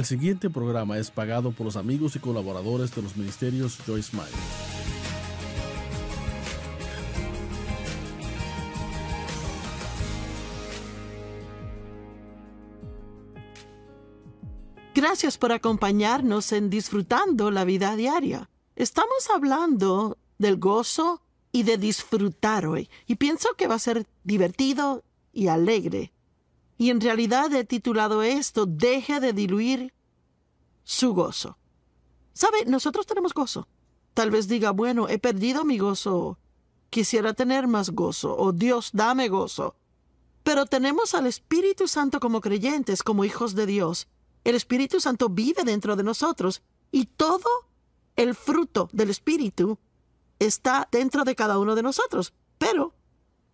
El siguiente programa es pagado por los amigos y colaboradores de los ministerios Joyce Meyer. Gracias por acompañarnos en Disfrutando la Vida Diaria. Estamos hablando del gozo y de disfrutar hoy, y pienso que va a ser divertido y alegre. Y en realidad he titulado esto, deje de diluir su gozo. ¿Sabe? Nosotros tenemos gozo. Tal vez diga, bueno, he perdido mi gozo. Quisiera tener más gozo. O Dios, dame gozo. Pero tenemos al Espíritu Santo como creyentes, como hijos de Dios. El Espíritu Santo vive dentro de nosotros y todo el fruto del Espíritu está dentro de cada uno de nosotros. Pero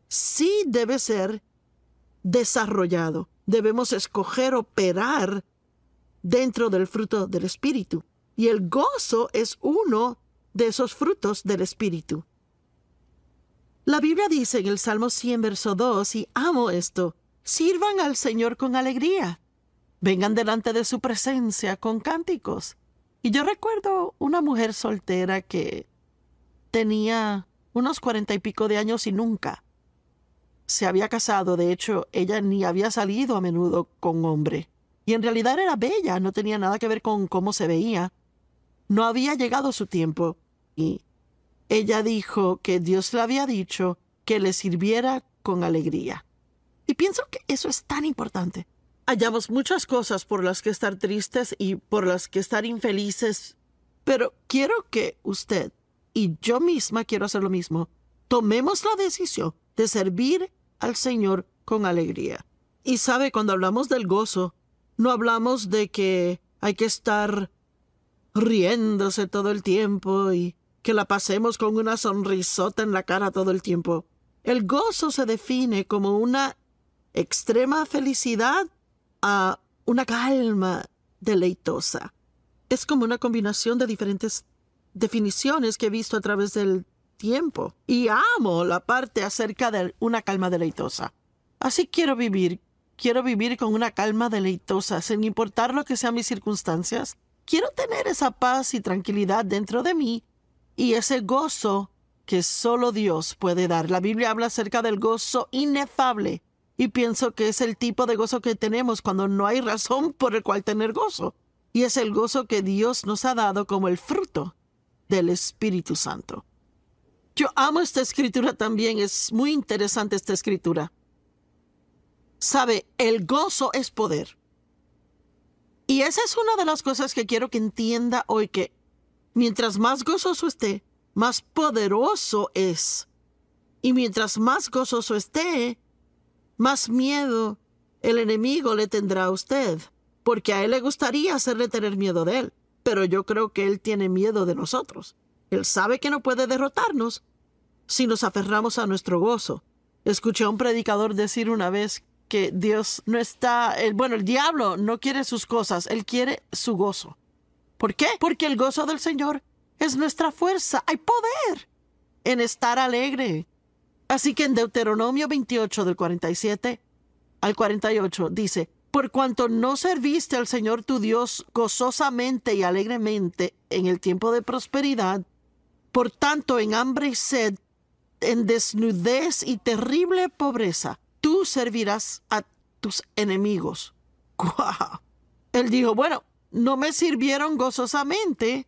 sí debe ser desarrollado. Debemos escoger operar dentro del fruto del Espíritu. Y el gozo es uno de esos frutos del Espíritu. La Biblia dice en el Salmo 100, verso 2, y amo esto, sirvan al Señor con alegría, vengan delante de su presencia con cánticos. Y yo recuerdo una mujer soltera que tenía unos cuarenta y pico de años y nunca se había casado, de hecho, ella ni había salido a menudo con hombre. Y en realidad era bella, no tenía nada que ver con cómo se veía. No había llegado su tiempo. Y ella dijo que Dios le había dicho que le sirviera con alegría. Y pienso que eso es tan importante. Hallamos muchas cosas por las que estar tristes y por las que estar infelices, pero quiero que usted y yo misma quiero hacer lo mismo. Tomemos la decisión de servir al Señor con alegría. Y sabe, cuando hablamos del gozo, no hablamos de que hay que estar riéndose todo el tiempo y que la pasemos con una sonrisota en la cara todo el tiempo. El gozo se define como una extrema felicidad a una calma deleitosa. Es como una combinación de diferentes definiciones que he visto a través del tiempo y amo la parte acerca de una calma deleitosa. Así quiero vivir. Quiero vivir con una calma deleitosa, sin importar lo que sean mis circunstancias. Quiero tener esa paz y tranquilidad dentro de mí y ese gozo que solo Dios puede dar. La Biblia habla acerca del gozo inefable y pienso que es el tipo de gozo que tenemos cuando no hay razón por el cual tener gozo. Y es el gozo que Dios nos ha dado como el fruto del Espíritu Santo. Yo amo esta escritura también, es muy interesante esta escritura. Sabe, el gozo es poder. Y esa es una de las cosas que quiero que entienda hoy, que mientras más gozoso esté, más poderoso es. Y mientras más gozoso esté, más miedo el enemigo le tendrá a usted, porque a él le gustaría hacerle tener miedo de él, pero yo creo que él tiene miedo de nosotros. Él sabe que no puede derrotarnos si nos aferramos a nuestro gozo. Escuché a un predicador decir una vez que Dios no está, bueno, el diablo no quiere sus cosas, él quiere su gozo. ¿Por qué? Porque el gozo del Señor es nuestra fuerza, hay poder en estar alegre. Así que en Deuteronomio 28 del 47 al 48 dice, por cuanto no serviste al Señor tu Dios gozosamente y alegremente en el tiempo de prosperidad, por tanto, en hambre y sed, en desnudez y terrible pobreza, tú servirás a tus enemigos. Él dijo, bueno, no me sirvieron gozosamente,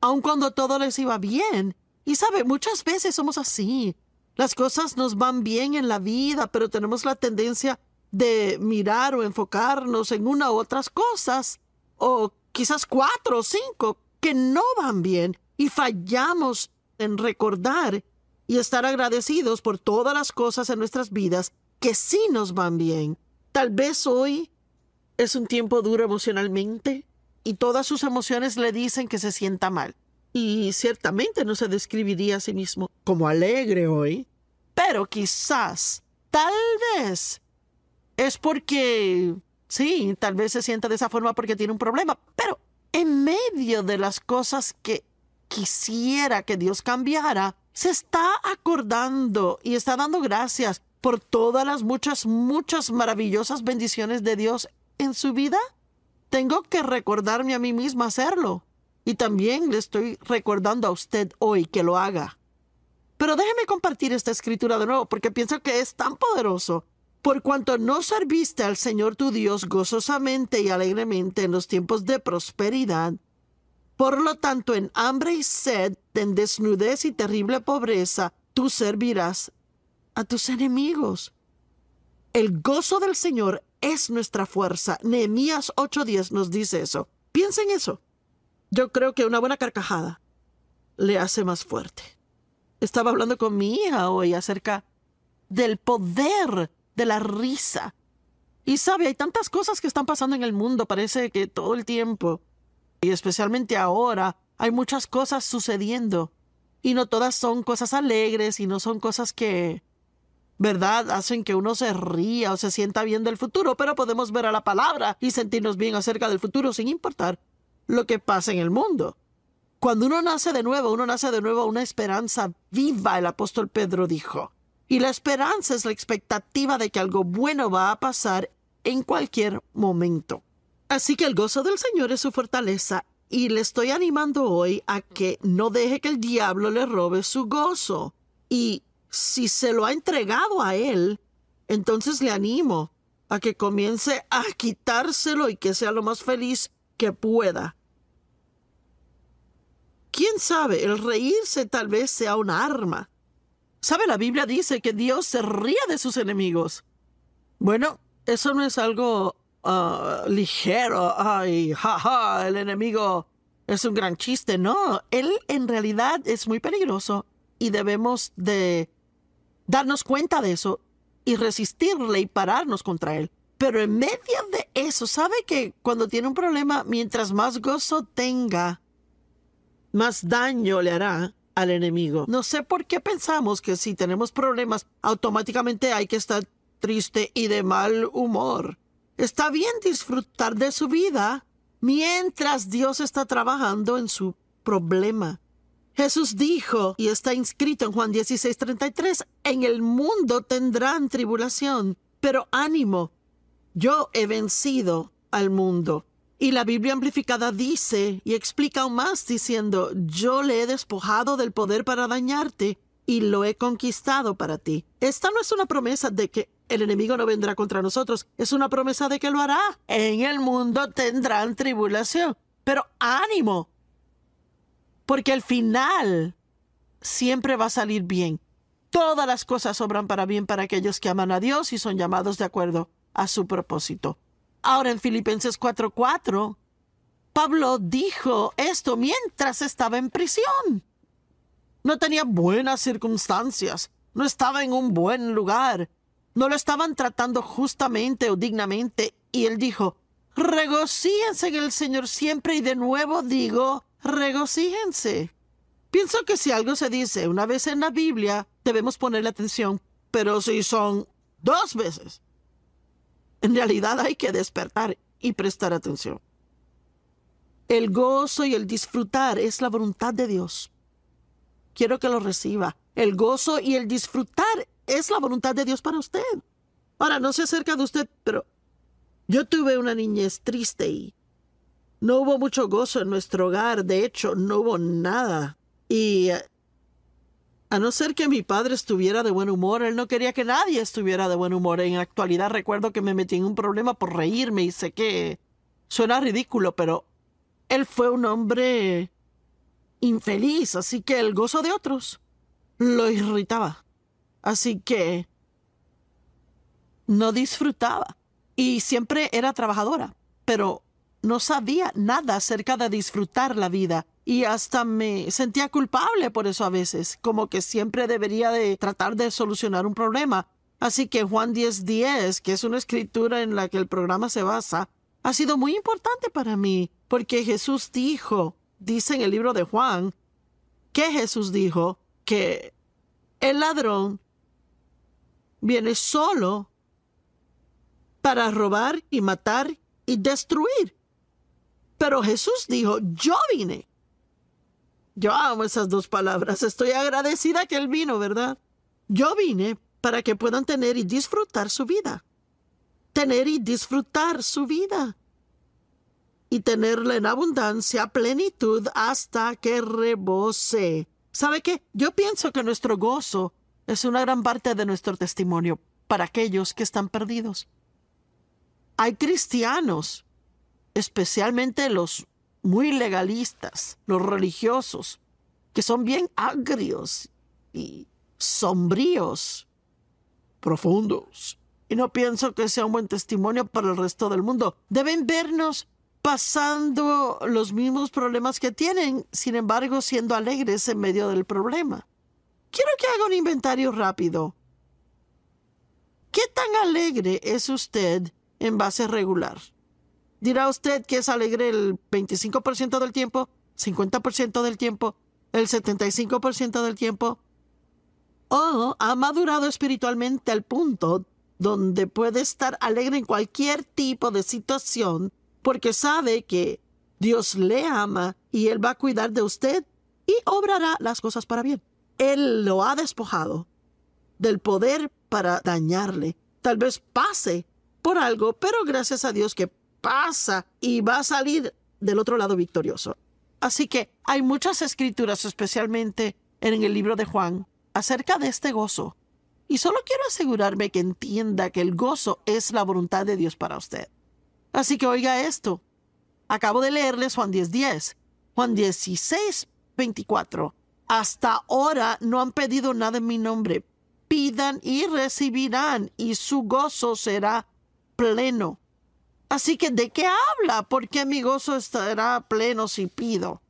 aun cuando todo les iba bien. Y sabe, muchas veces somos así. Las cosas nos van bien en la vida, pero tenemos la tendencia de mirar o enfocarnos en una u otras cosas, o quizás cuatro o cinco que no van bien, y fallamos en recordar y estar agradecidos por todas las cosas en nuestras vidas que sí nos van bien. Tal vez hoy es un tiempo duro emocionalmente y todas sus emociones le dicen que se sienta mal. Y ciertamente no se describiría a sí mismo como alegre hoy, pero quizás, tal vez, es porque, sí, tal vez se sienta de esa forma porque tiene un problema, pero en medio de las cosas que quisiera que Dios cambiara, se está acordando y está dando gracias por todas las muchas, muchas maravillosas bendiciones de Dios en su vida? Tengo que recordarme a mí misma hacerlo. Y también le estoy recordando a usted hoy que lo haga. Pero déjeme compartir esta escritura de nuevo porque pienso que es tan poderoso. Por cuanto no serviste al Señor tu Dios gozosamente y alegremente en los tiempos de prosperidad, por lo tanto, en hambre y sed, en desnudez y terrible pobreza, tú servirás a tus enemigos. El gozo del Señor es nuestra fuerza. Nehemías 8:10 nos dice eso. Piensa en eso. Yo creo que una buena carcajada le hace más fuerte. Estaba hablando con mi hija hoy acerca del poder de la risa. Y sabe, hay tantas cosas que están pasando en el mundo, parece que todo el tiempo y especialmente ahora hay muchas cosas sucediendo y no todas son cosas alegres y no son cosas que, ¿verdad?, hacen que uno se ría o se sienta bien del futuro, pero podemos ver a la palabra y sentirnos bien acerca del futuro sin importar lo que pasa en el mundo. Cuando uno nace de nuevo, uno nace de nuevo una esperanza viva, el apóstol Pedro dijo. Y la esperanza es la expectativa de que algo bueno va a pasar en cualquier momento. Así que el gozo del Señor es su fortaleza y le estoy animando hoy a que no deje que el diablo le robe su gozo. Y si se lo ha entregado a él, entonces le animo a que comience a quitárselo y que sea lo más feliz que pueda. ¿Quién sabe? El reírse tal vez sea un arma. ¿Sabe? La Biblia dice que Dios se ríe de sus enemigos. Bueno, eso no es algo Ah, ligero, ay, jaja, el enemigo es un gran chiste. No, él en realidad es muy peligroso y debemos de darnos cuenta de eso y resistirle y pararnos contra él. Pero en medio de eso, sabe que cuando tiene un problema, mientras más gozo tenga, más daño le hará al enemigo. No sé por qué pensamos que si tenemos problemas, automáticamente hay que estar triste y de mal humor. Está bien disfrutar de su vida mientras Dios está trabajando en su problema. Jesús dijo, y está inscrito en Juan 16:33, en el mundo tendrán tribulación, pero ánimo, yo he vencido al mundo. Y la Biblia amplificada dice y explica aún más diciendo, yo le he despojado del poder para dañarte y lo he conquistado para ti. Esta no es una promesa de que el enemigo no vendrá contra nosotros. Es una promesa de que lo hará. En el mundo tendrán tribulación. Pero ánimo. Porque el final siempre va a salir bien. Todas las cosas obran para bien para aquellos que aman a Dios y son llamados de acuerdo a su propósito. Ahora en Filipenses 4:4, Pablo dijo esto mientras estaba en prisión. No tenía buenas circunstancias, no estaba en un buen lugar, no lo estaban tratando justamente o dignamente, y él dijo, regocíense en el Señor siempre y de nuevo digo, regocíjense. Pienso que si algo se dice una vez en la Biblia, debemos ponerle atención, pero si son dos veces, en realidad hay que despertar y prestar atención. El gozo y el disfrutar es la voluntad de Dios. Quiero que lo reciba. El gozo y el disfrutar es la voluntad de Dios para usted. Ahora, no se acerca de usted, pero yo tuve una niñez triste y no hubo mucho gozo en nuestro hogar. De hecho, no hubo nada. Y eh, a no ser que mi padre estuviera de buen humor, él no quería que nadie estuviera de buen humor. En actualidad recuerdo que me metí en un problema por reírme y sé que suena ridículo, pero él fue un hombre infeliz, así que el gozo de otros lo irritaba. Así que no disfrutaba y siempre era trabajadora, pero no sabía nada acerca de disfrutar la vida y hasta me sentía culpable por eso a veces, como que siempre debería de tratar de solucionar un problema. Así que Juan 10.10, que es una escritura en la que el programa se basa, ha sido muy importante para mí, porque Jesús dijo, dice en el libro de Juan que Jesús dijo que el ladrón viene solo para robar y matar y destruir. Pero Jesús dijo, yo vine. Yo amo esas dos palabras. Estoy agradecida que Él vino, ¿verdad? Yo vine para que puedan tener y disfrutar su vida. Tener y disfrutar su vida y tenerla en abundancia, plenitud, hasta que rebose. ¿Sabe qué? Yo pienso que nuestro gozo es una gran parte de nuestro testimonio para aquellos que están perdidos. Hay cristianos, especialmente los muy legalistas, los religiosos, que son bien agrios y sombríos, profundos. Y no pienso que sea un buen testimonio para el resto del mundo. Deben vernos pasando los mismos problemas que tienen, sin embargo siendo alegres en medio del problema. Quiero que haga un inventario rápido. ¿Qué tan alegre es usted en base regular? Dirá usted que es alegre el 25% del tiempo, 50% del tiempo, el 75% del tiempo. O ha madurado espiritualmente al punto donde puede estar alegre en cualquier tipo de situación porque sabe que Dios le ama y Él va a cuidar de usted y obrará las cosas para bien. Él lo ha despojado del poder para dañarle. Tal vez pase por algo, pero gracias a Dios que pasa y va a salir del otro lado victorioso. Así que hay muchas escrituras, especialmente en el libro de Juan, acerca de este gozo. Y solo quiero asegurarme que entienda que el gozo es la voluntad de Dios para usted. Así que oiga esto. Acabo de leerles Juan 10.10. 10. Juan 16, Hasta ahora no han pedido nada en mi nombre. Pidan y recibirán, y su gozo será pleno. Así que, ¿de qué habla? ¿Por qué mi gozo estará pleno si pido?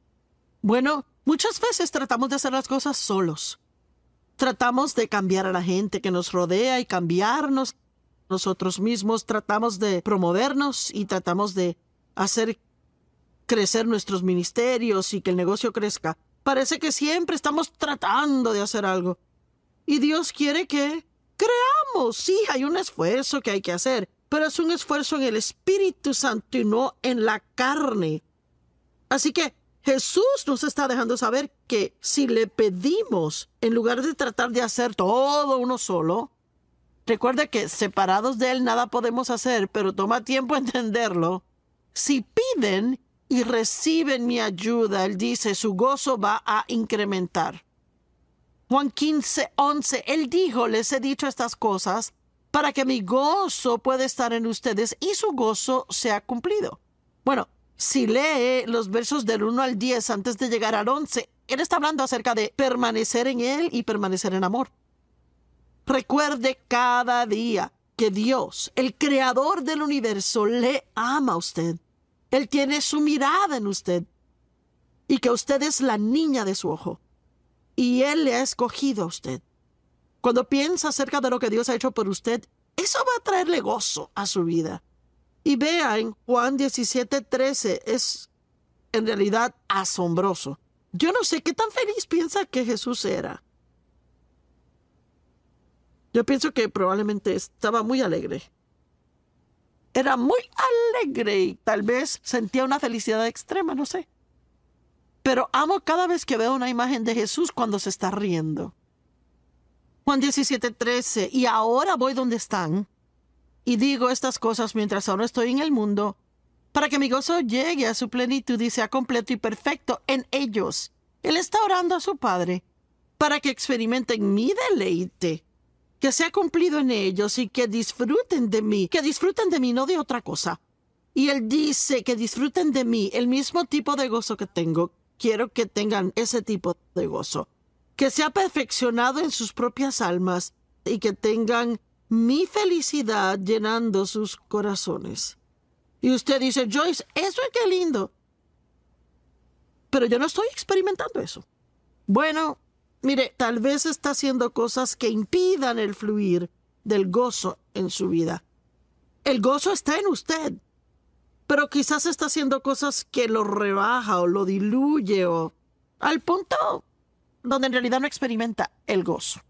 Bueno, muchas veces tratamos de hacer las cosas solos. Tratamos de cambiar a la gente que nos rodea y cambiarnos nosotros mismos, tratamos de promovernos y tratamos de hacer crecer nuestros ministerios y que el negocio crezca. Parece que siempre estamos tratando de hacer algo. Y Dios quiere que creamos. Sí, hay un esfuerzo que hay que hacer, pero es un esfuerzo en el Espíritu Santo y no en la carne. Así que Jesús nos está dejando saber que si le pedimos, en lugar de tratar de hacer todo uno solo, Recuerda que separados de Él nada podemos hacer, pero toma tiempo entenderlo. Si piden y reciben mi ayuda, Él dice, su gozo va a incrementar. Juan 15, 11, Él dijo, les he dicho estas cosas para que mi gozo pueda estar en ustedes y su gozo sea cumplido. Bueno, si lee los versos del 1 al 10 antes de llegar al 11, Él está hablando acerca de permanecer en Él y permanecer en amor. Recuerde cada día que Dios, el creador del universo, le ama a usted. Él tiene su mirada en usted y que usted es la niña de su ojo. Y Él le ha escogido a usted. Cuando piensa acerca de lo que Dios ha hecho por usted, eso va a traerle gozo a su vida. Y vea en Juan 17:13, es en realidad asombroso. Yo no sé qué tan feliz piensa que Jesús era. Yo pienso que probablemente estaba muy alegre. Era muy alegre y tal vez sentía una felicidad extrema, no sé. Pero amo cada vez que veo una imagen de Jesús cuando se está riendo. Juan 17, 13. Y ahora voy donde están y digo estas cosas mientras aún estoy en el mundo, para que mi gozo llegue a su plenitud y sea completo y perfecto en ellos. Él está orando a su Padre para que experimenten mi deleite que ha cumplido en ellos y que disfruten de mí, que disfruten de mí, no de otra cosa. Y Él dice que disfruten de mí el mismo tipo de gozo que tengo. Quiero que tengan ese tipo de gozo. Que sea perfeccionado en sus propias almas y que tengan mi felicidad llenando sus corazones. Y usted dice, Joyce, eso es que lindo. Pero yo no estoy experimentando eso. Bueno, Mire, tal vez está haciendo cosas que impidan el fluir del gozo en su vida. El gozo está en usted, pero quizás está haciendo cosas que lo rebaja o lo diluye o al punto donde en realidad no experimenta el gozo.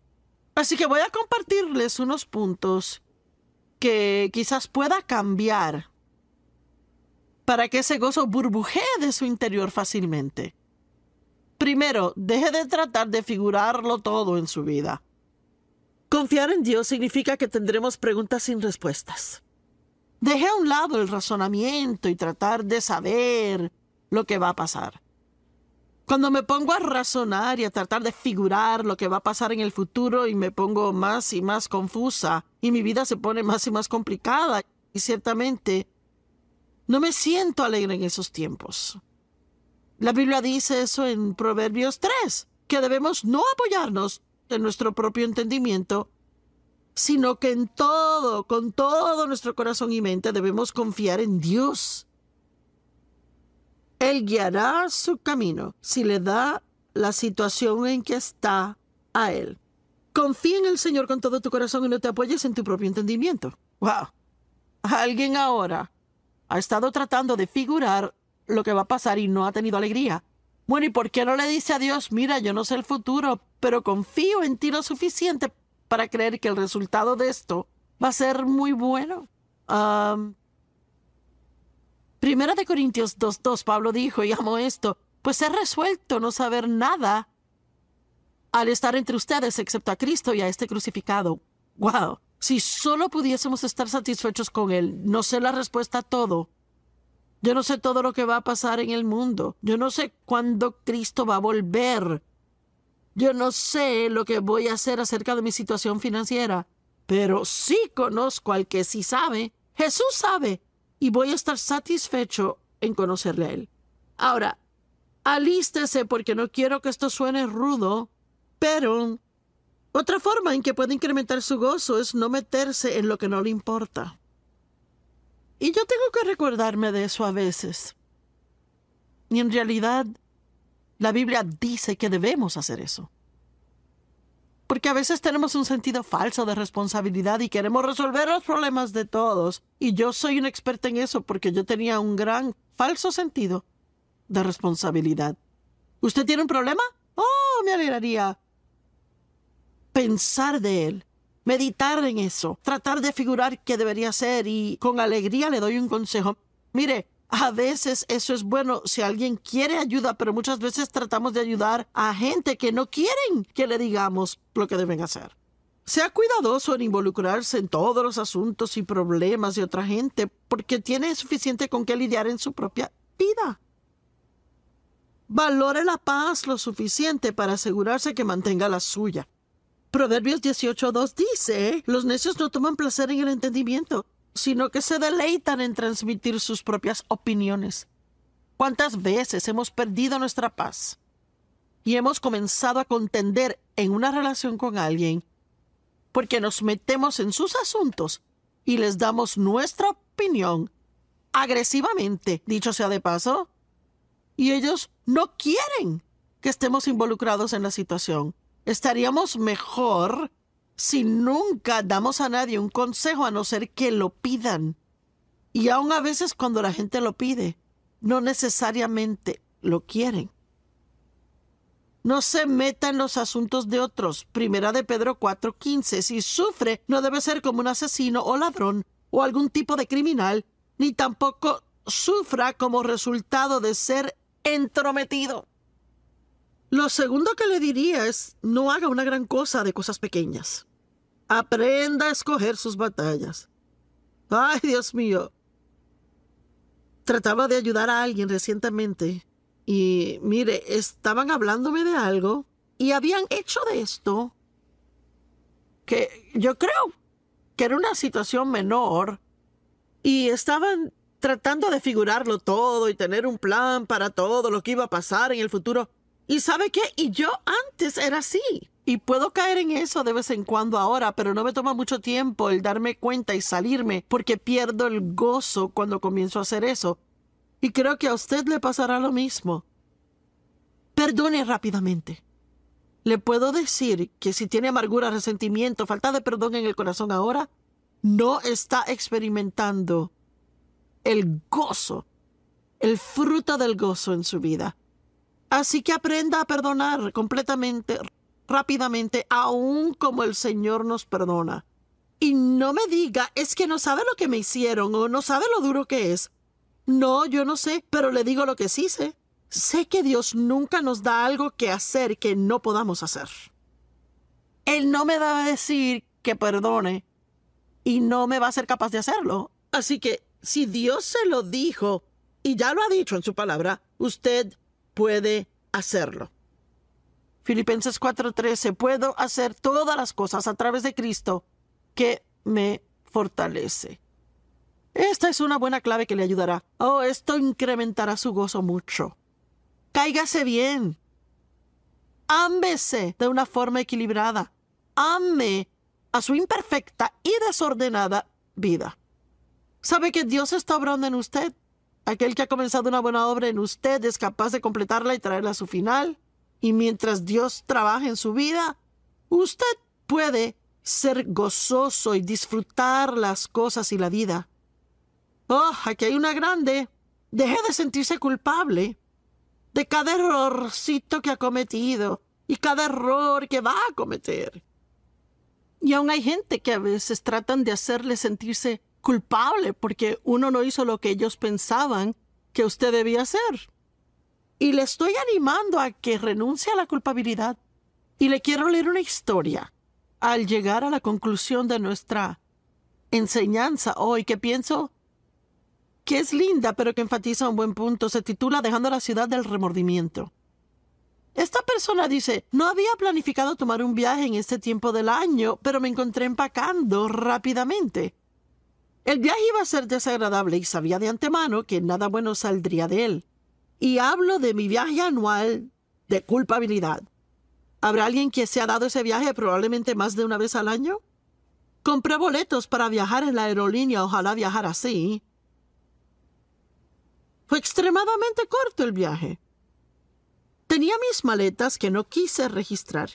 Así que voy a compartirles unos puntos que quizás pueda cambiar para que ese gozo burbujee de su interior fácilmente. Primero, deje de tratar de figurarlo todo en su vida. Confiar en Dios significa que tendremos preguntas sin respuestas. Deje a un lado el razonamiento y tratar de saber lo que va a pasar. Cuando me pongo a razonar y a tratar de figurar lo que va a pasar en el futuro y me pongo más y más confusa y mi vida se pone más y más complicada y ciertamente no me siento alegre en esos tiempos. La Biblia dice eso en Proverbios 3, que debemos no apoyarnos en nuestro propio entendimiento, sino que en todo, con todo nuestro corazón y mente debemos confiar en Dios. Él guiará su camino si le da la situación en que está a Él. Confía en el Señor con todo tu corazón y no te apoyes en tu propio entendimiento. ¡Wow! Alguien ahora ha estado tratando de figurar lo que va a pasar y no ha tenido alegría. Bueno, ¿y por qué no le dice a Dios, mira, yo no sé el futuro, pero confío en ti lo suficiente para creer que el resultado de esto va a ser muy bueno? Primera de Corintios 2.2, Pablo dijo, y amo esto, pues he resuelto no saber nada al estar entre ustedes excepto a Cristo y a este crucificado. ¡Wow! Si solo pudiésemos estar satisfechos con Él, no sé la respuesta a todo, yo no sé todo lo que va a pasar en el mundo. Yo no sé cuándo Cristo va a volver. Yo no sé lo que voy a hacer acerca de mi situación financiera. Pero sí conozco al que sí sabe. Jesús sabe. Y voy a estar satisfecho en conocerle a Él. Ahora, alístese porque no quiero que esto suene rudo, pero otra forma en que puede incrementar su gozo es no meterse en lo que no le importa. Y yo tengo que recordarme de eso a veces. Y en realidad, la Biblia dice que debemos hacer eso. Porque a veces tenemos un sentido falso de responsabilidad y queremos resolver los problemas de todos. Y yo soy un experto en eso porque yo tenía un gran falso sentido de responsabilidad. ¿Usted tiene un problema? Oh, me alegraría pensar de él meditar en eso, tratar de figurar qué debería ser y con alegría le doy un consejo. Mire, a veces eso es bueno si alguien quiere ayuda, pero muchas veces tratamos de ayudar a gente que no quieren que le digamos lo que deben hacer. Sea cuidadoso en involucrarse en todos los asuntos y problemas de otra gente, porque tiene suficiente con qué lidiar en su propia vida. Valore la paz lo suficiente para asegurarse que mantenga la suya. Proverbios 18.2 dice, los necios no toman placer en el entendimiento, sino que se deleitan en transmitir sus propias opiniones. ¿Cuántas veces hemos perdido nuestra paz? Y hemos comenzado a contender en una relación con alguien porque nos metemos en sus asuntos y les damos nuestra opinión agresivamente, dicho sea de paso, y ellos no quieren que estemos involucrados en la situación. Estaríamos mejor si nunca damos a nadie un consejo a no ser que lo pidan. Y aun a veces cuando la gente lo pide, no necesariamente lo quieren. No se meta en los asuntos de otros. Primera de Pedro 4:15. Si sufre, no debe ser como un asesino o ladrón o algún tipo de criminal, ni tampoco sufra como resultado de ser entrometido. Lo segundo que le diría es, no haga una gran cosa de cosas pequeñas. Aprenda a escoger sus batallas. Ay, Dios mío. Trataba de ayudar a alguien recientemente y, mire, estaban hablándome de algo y habían hecho de esto que yo creo que era una situación menor y estaban tratando de figurarlo todo y tener un plan para todo lo que iba a pasar en el futuro. ¿Y sabe qué? Y yo antes era así. Y puedo caer en eso de vez en cuando ahora, pero no me toma mucho tiempo el darme cuenta y salirme, porque pierdo el gozo cuando comienzo a hacer eso. Y creo que a usted le pasará lo mismo. Perdone rápidamente. Le puedo decir que si tiene amargura, resentimiento, falta de perdón en el corazón ahora, no está experimentando el gozo, el fruto del gozo en su vida. Así que aprenda a perdonar completamente, rápidamente, aún como el Señor nos perdona. Y no me diga, es que no sabe lo que me hicieron o no sabe lo duro que es. No, yo no sé, pero le digo lo que sí sé. Sé que Dios nunca nos da algo que hacer que no podamos hacer. Él no me da a decir que perdone y no me va a ser capaz de hacerlo. Así que si Dios se lo dijo y ya lo ha dicho en su palabra, usted puede hacerlo. Filipenses 4:13, puedo hacer todas las cosas a través de Cristo que me fortalece. Esta es una buena clave que le ayudará. Oh, esto incrementará su gozo mucho. Cáigase bien. Ámbese de una forma equilibrada. Ame a su imperfecta y desordenada vida. Sabe que Dios está obrando en usted Aquel que ha comenzado una buena obra en usted es capaz de completarla y traerla a su final. Y mientras Dios trabaja en su vida, usted puede ser gozoso y disfrutar las cosas y la vida. Oh, aquí hay una grande. Deje de sentirse culpable de cada errorcito que ha cometido y cada error que va a cometer. Y aún hay gente que a veces tratan de hacerle sentirse culpable porque uno no hizo lo que ellos pensaban que usted debía hacer. Y le estoy animando a que renuncie a la culpabilidad. Y le quiero leer una historia. Al llegar a la conclusión de nuestra enseñanza hoy, que pienso que es linda, pero que enfatiza un buen punto, se titula Dejando la ciudad del remordimiento. Esta persona dice, no había planificado tomar un viaje en este tiempo del año, pero me encontré empacando rápidamente. El viaje iba a ser desagradable y sabía de antemano que nada bueno saldría de él. Y hablo de mi viaje anual de culpabilidad. ¿Habrá alguien que se ha dado ese viaje probablemente más de una vez al año? Compré boletos para viajar en la aerolínea, ojalá viajar así. Fue extremadamente corto el viaje. Tenía mis maletas que no quise registrar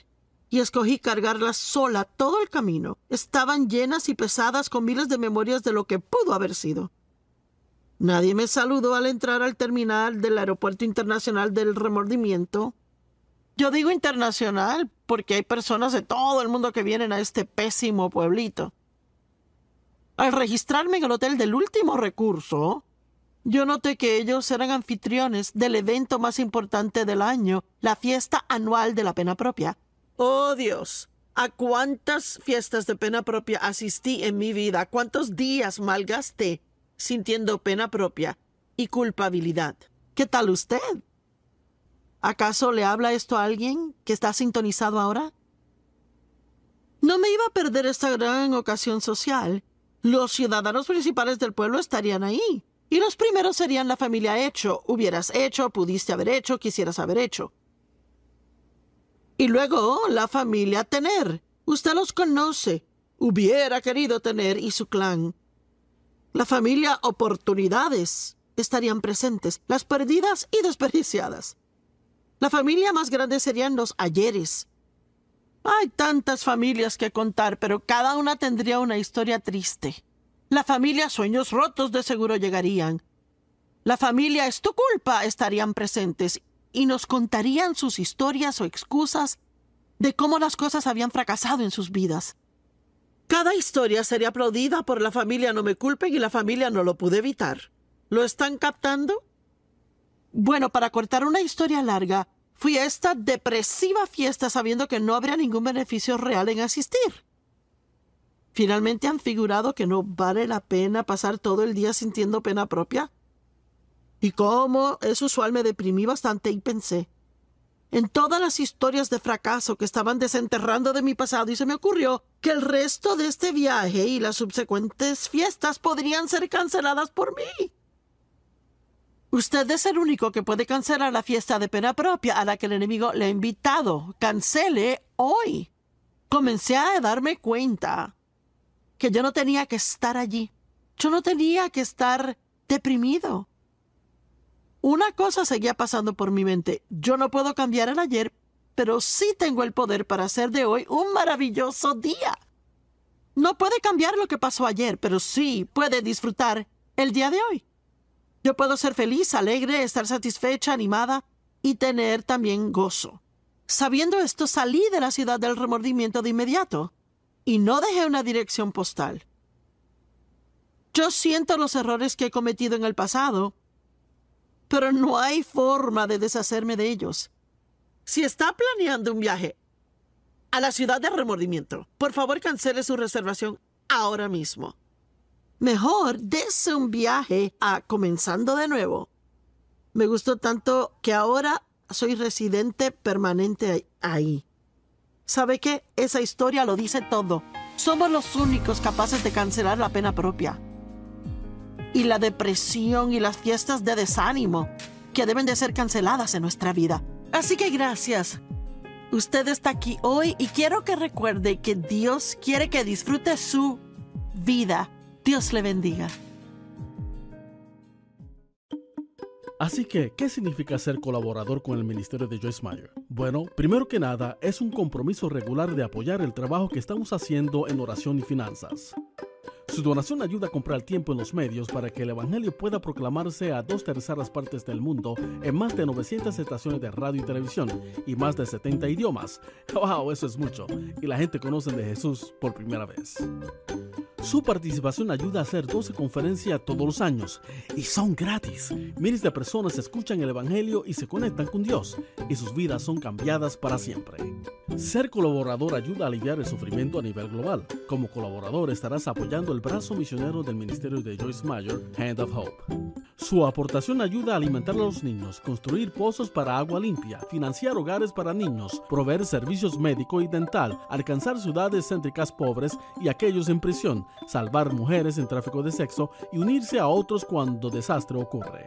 y escogí cargarlas sola todo el camino. Estaban llenas y pesadas con miles de memorias de lo que pudo haber sido. Nadie me saludó al entrar al terminal del Aeropuerto Internacional del Remordimiento. Yo digo internacional porque hay personas de todo el mundo que vienen a este pésimo pueblito. Al registrarme en el hotel del último recurso, yo noté que ellos eran anfitriones del evento más importante del año, la fiesta anual de la pena propia, Oh Dios, a cuántas fiestas de pena propia asistí en mi vida, cuántos días malgasté sintiendo pena propia y culpabilidad. ¿Qué tal usted? ¿Acaso le habla esto a alguien que está sintonizado ahora? No me iba a perder esta gran ocasión social. Los ciudadanos principales del pueblo estarían ahí. Y los primeros serían la familia hecho, hubieras hecho, pudiste haber hecho, quisieras haber hecho. Y luego la familia Tener. Usted los conoce. Hubiera querido tener y su clan. La familia Oportunidades estarían presentes, las perdidas y desperdiciadas. La familia más grande serían los ayeres. Hay tantas familias que contar, pero cada una tendría una historia triste. La familia Sueños Rotos de seguro llegarían. La familia Es tu culpa estarían presentes y nos contarían sus historias o excusas de cómo las cosas habían fracasado en sus vidas. Cada historia sería aplaudida por la familia No Me Culpen y la familia no lo pude evitar. ¿Lo están captando? Bueno, para cortar una historia larga, fui a esta depresiva fiesta sabiendo que no habría ningún beneficio real en asistir. Finalmente han figurado que no vale la pena pasar todo el día sintiendo pena propia y como es usual me deprimí bastante y pensé en todas las historias de fracaso que estaban desenterrando de mi pasado y se me ocurrió que el resto de este viaje y las subsecuentes fiestas podrían ser canceladas por mí. Usted es el único que puede cancelar la fiesta de pena propia a la que el enemigo le ha invitado. Cancele hoy. Comencé a darme cuenta que yo no tenía que estar allí. Yo no tenía que estar deprimido. Una cosa seguía pasando por mi mente. Yo no puedo cambiar el ayer, pero sí tengo el poder para hacer de hoy un maravilloso día. No puede cambiar lo que pasó ayer, pero sí puede disfrutar el día de hoy. Yo puedo ser feliz, alegre, estar satisfecha, animada y tener también gozo. Sabiendo esto, salí de la ciudad del remordimiento de inmediato y no dejé una dirección postal. Yo siento los errores que he cometido en el pasado pero no hay forma de deshacerme de ellos. Si está planeando un viaje a la ciudad de remordimiento, por favor cancele su reservación ahora mismo. Mejor dese un viaje a comenzando de nuevo. Me gustó tanto que ahora soy residente permanente ahí. ¿Sabe qué? Esa historia lo dice todo. Somos los únicos capaces de cancelar la pena propia y la depresión y las fiestas de desánimo que deben de ser canceladas en nuestra vida. Así que gracias. Usted está aquí hoy y quiero que recuerde que Dios quiere que disfrute su vida. Dios le bendiga. Así que, ¿qué significa ser colaborador con el ministerio de Joyce Meyer? Bueno, primero que nada, es un compromiso regular de apoyar el trabajo que estamos haciendo en oración y finanzas. Su donación ayuda a comprar tiempo en los medios para que el Evangelio pueda proclamarse a dos terceras partes del mundo en más de 900 estaciones de radio y televisión y más de 70 idiomas. ¡Wow! Eso es mucho. Y la gente conoce de Jesús por primera vez. Su participación ayuda a hacer 12 conferencias todos los años y son gratis. Miles de personas escuchan el Evangelio y se conectan con Dios y sus vidas son cambiadas para siempre. Ser colaborador ayuda a aliviar el sufrimiento a nivel global. Como colaborador estarás apoyando el brazo misionero del ministerio de Joyce Meyer, Hand of Hope. Su aportación ayuda a alimentar a los niños, construir pozos para agua limpia, financiar hogares para niños, proveer servicios médico y dental, alcanzar ciudades céntricas pobres y aquellos en prisión, salvar mujeres en tráfico de sexo y unirse a otros cuando desastre ocurre.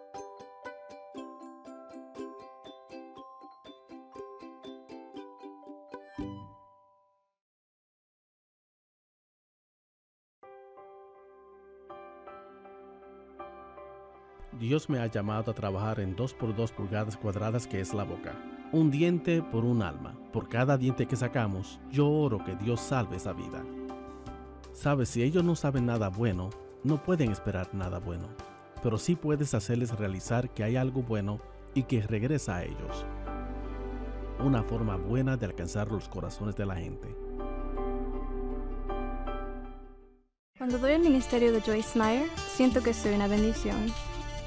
Dios me ha llamado a trabajar en dos por dos pulgadas cuadradas que es la boca. Un diente por un alma. Por cada diente que sacamos, yo oro que Dios salve esa vida. Sabes, si ellos no saben nada bueno, no pueden esperar nada bueno. Pero sí puedes hacerles realizar que hay algo bueno y que regresa a ellos. Una forma buena de alcanzar los corazones de la gente. Cuando doy el ministerio de Joyce Meyer, siento que soy una bendición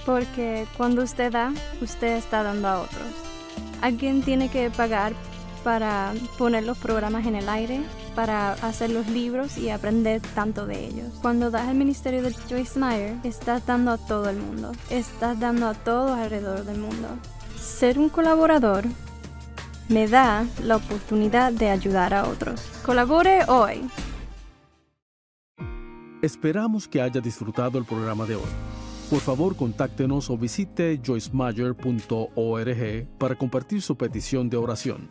porque cuando usted da, usted está dando a otros. Alguien tiene que pagar para poner los programas en el aire, para hacer los libros y aprender tanto de ellos. Cuando das al ministerio de Joyce Meyer, estás dando a todo el mundo, estás dando a todo alrededor del mundo. Ser un colaborador me da la oportunidad de ayudar a otros. Colabore hoy. Esperamos que haya disfrutado el programa de hoy. Por favor, contáctenos o visite joysmayer.org para compartir su petición de oración.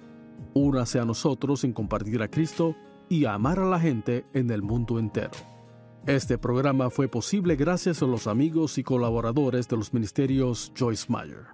Únase a nosotros en compartir a Cristo y amar a la gente en el mundo entero. Este programa fue posible gracias a los amigos y colaboradores de los ministerios Joyce Meyer.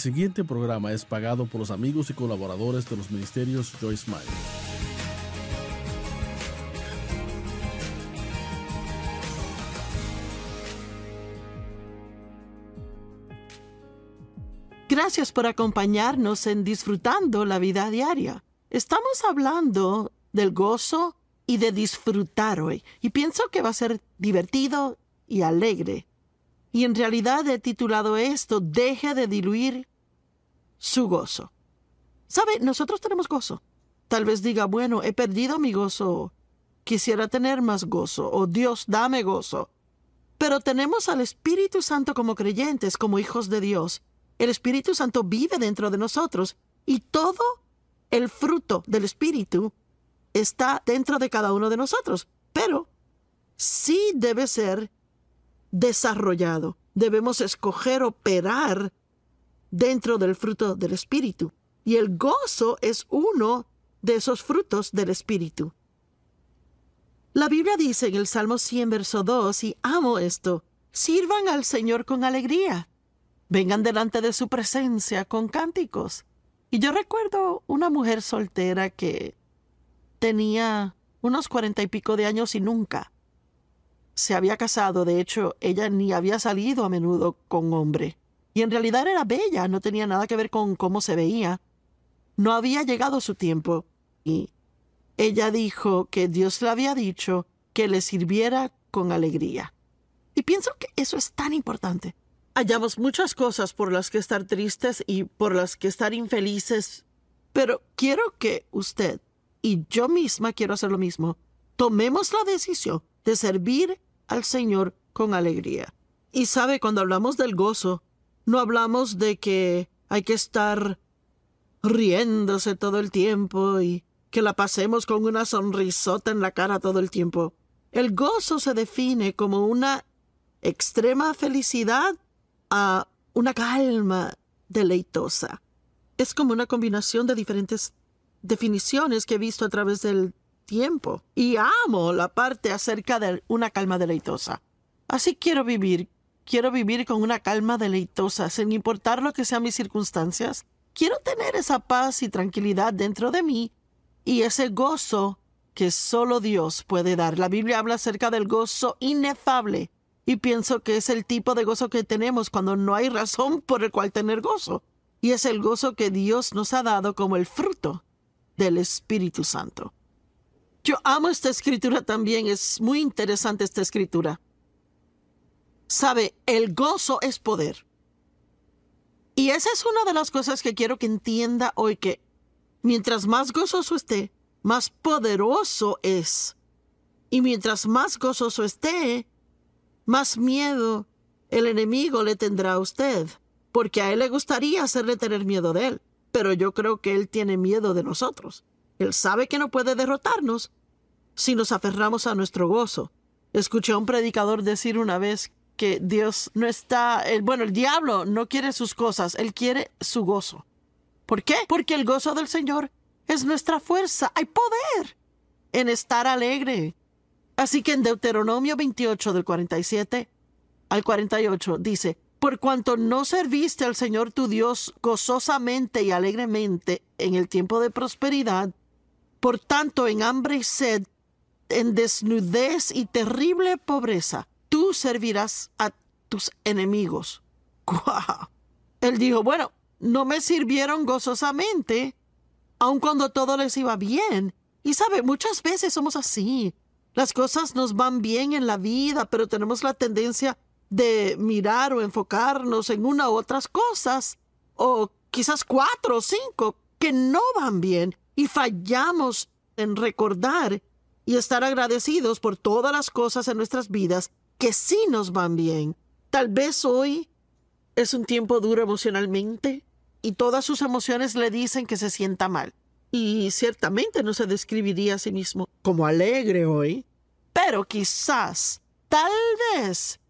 siguiente programa es pagado por los amigos y colaboradores de los ministerios Joyce Smile. Gracias por acompañarnos en Disfrutando la Vida Diaria. Estamos hablando del gozo y de disfrutar hoy, y pienso que va a ser divertido y alegre. Y en realidad he titulado esto, Deja de diluir su gozo. Sabe, nosotros tenemos gozo. Tal vez diga, bueno, he perdido mi gozo, quisiera tener más gozo, o oh, Dios, dame gozo. Pero tenemos al Espíritu Santo como creyentes, como hijos de Dios. El Espíritu Santo vive dentro de nosotros y todo el fruto del Espíritu está dentro de cada uno de nosotros. Pero sí debe ser desarrollado. Debemos escoger operar dentro del fruto del Espíritu. Y el gozo es uno de esos frutos del Espíritu. La Biblia dice en el Salmo 100, verso 2, y amo esto, sirvan al Señor con alegría, vengan delante de su presencia con cánticos. Y yo recuerdo una mujer soltera que tenía unos cuarenta y pico de años y nunca se había casado, de hecho, ella ni había salido a menudo con hombre y en realidad era bella, no tenía nada que ver con cómo se veía. No había llegado su tiempo, y ella dijo que Dios le había dicho que le sirviera con alegría. Y pienso que eso es tan importante. Hallamos muchas cosas por las que estar tristes y por las que estar infelices, pero quiero que usted y yo misma quiero hacer lo mismo. Tomemos la decisión de servir al Señor con alegría. Y sabe, cuando hablamos del gozo, no hablamos de que hay que estar riéndose todo el tiempo y que la pasemos con una sonrisota en la cara todo el tiempo. El gozo se define como una extrema felicidad a una calma deleitosa. Es como una combinación de diferentes definiciones que he visto a través del tiempo. Y amo la parte acerca de una calma deleitosa. Así quiero vivir. Quiero vivir con una calma deleitosa, sin importar lo que sean mis circunstancias. Quiero tener esa paz y tranquilidad dentro de mí y ese gozo que solo Dios puede dar. La Biblia habla acerca del gozo inefable y pienso que es el tipo de gozo que tenemos cuando no hay razón por el cual tener gozo. Y es el gozo que Dios nos ha dado como el fruto del Espíritu Santo. Yo amo esta escritura también, es muy interesante esta escritura. Sabe, el gozo es poder. Y esa es una de las cosas que quiero que entienda hoy que mientras más gozoso esté, más poderoso es. Y mientras más gozoso esté, más miedo el enemigo le tendrá a usted, porque a él le gustaría hacerle tener miedo de él, pero yo creo que él tiene miedo de nosotros. Él sabe que no puede derrotarnos si nos aferramos a nuestro gozo. Escuché a un predicador decir una vez que Dios no está, el, bueno, el diablo no quiere sus cosas, él quiere su gozo. ¿Por qué? Porque el gozo del Señor es nuestra fuerza, hay poder en estar alegre. Así que en Deuteronomio 28 del 47 al 48 dice, por cuanto no serviste al Señor tu Dios gozosamente y alegremente en el tiempo de prosperidad, por tanto en hambre y sed, en desnudez y terrible pobreza, servirás a tus enemigos. Él dijo, bueno, no me sirvieron gozosamente, aun cuando todo les iba bien. Y sabe, muchas veces somos así. Las cosas nos van bien en la vida, pero tenemos la tendencia de mirar o enfocarnos en una u otras cosas, o quizás cuatro o cinco, que no van bien, y fallamos en recordar y estar agradecidos por todas las cosas en nuestras vidas que sí nos van bien. Tal vez hoy es un tiempo duro emocionalmente y todas sus emociones le dicen que se sienta mal. Y ciertamente no se describiría a sí mismo como alegre hoy, pero quizás, tal vez,